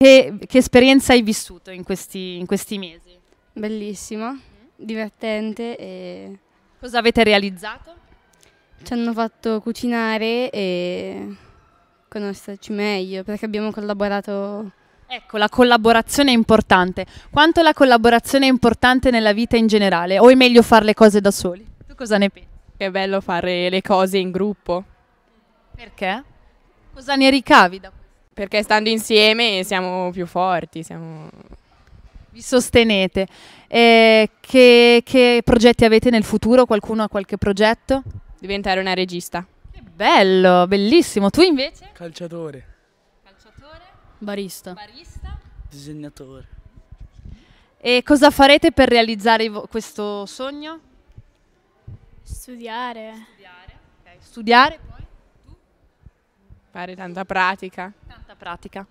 Che, che, esperienza hai vissuto in questi, in questi mesi? Bellissima, mm-hmm. divertente e... Cosa avete realizzato? Ci hanno fatto cucinare e conoscerci meglio perché abbiamo collaborato... Ecco, la collaborazione è importante. Quanto la collaborazione è importante nella vita in generale? O è meglio fare le cose da soli? Tu cosa ne pensi? Che è bello fare le cose in gruppo. Perché? Cosa ne ricavi da questo? Perché stando insieme siamo più forti, siamo... Vi sostenete. Eh, che, che progetti avete nel futuro? Qualcuno ha qualche progetto? Diventare una regista. Che bello, bellissimo. Tu invece? Calciatore. Calciatore? Barista. Barista? Disegnatore. E cosa farete per realizzare questo sogno? Studiare. Studiare, okay. Studiare poi? Tu? Fare tanta pratica pratica.